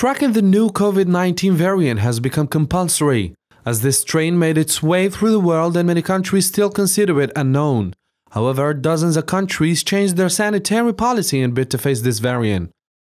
Tracking the new COVID-19 variant has become compulsory, as this strain made its way through the world and many countries still consider it unknown. However, dozens of countries changed their sanitary policy in bid to face this variant.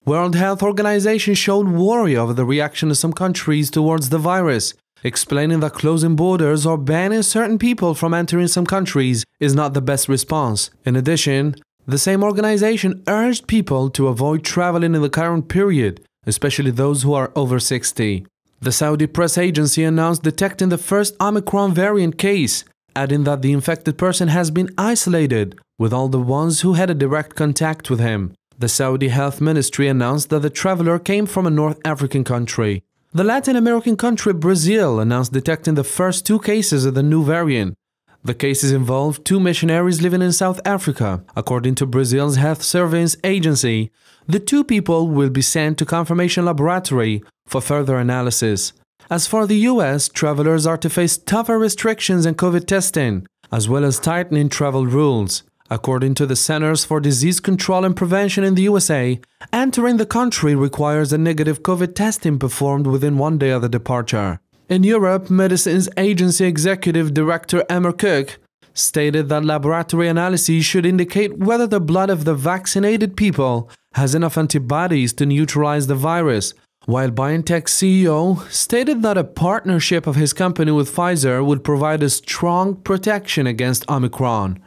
World Health Organization showed worry over the reaction of some countries towards the virus, explaining that closing borders or banning certain people from entering some countries is not the best response. In addition, the same organization urged people to avoid traveling in the current period, especially those who are over 60. The Saudi press agency announced detecting the first Omicron variant case, adding that the infected person has been isolated with all the ones who had a direct contact with him. The Saudi Health Ministry announced that the traveler came from a North African country. The Latin American country Brazil announced detecting the first two cases of the new variant, the cases involve two missionaries living in South Africa. According to Brazil's Health Surveillance Agency, the two people will be sent to confirmation laboratory for further analysis. As for the US, travelers are to face tougher restrictions in COVID testing, as well as tightening travel rules. According to the Centers for Disease Control and Prevention in the USA, entering the country requires a negative COVID testing performed within one day of the departure. In Europe, Medicines Agency Executive Director Emmer Cook stated that laboratory analyses should indicate whether the blood of the vaccinated people has enough antibodies to neutralize the virus, while BioNTech CEO stated that a partnership of his company with Pfizer would provide a strong protection against Omicron.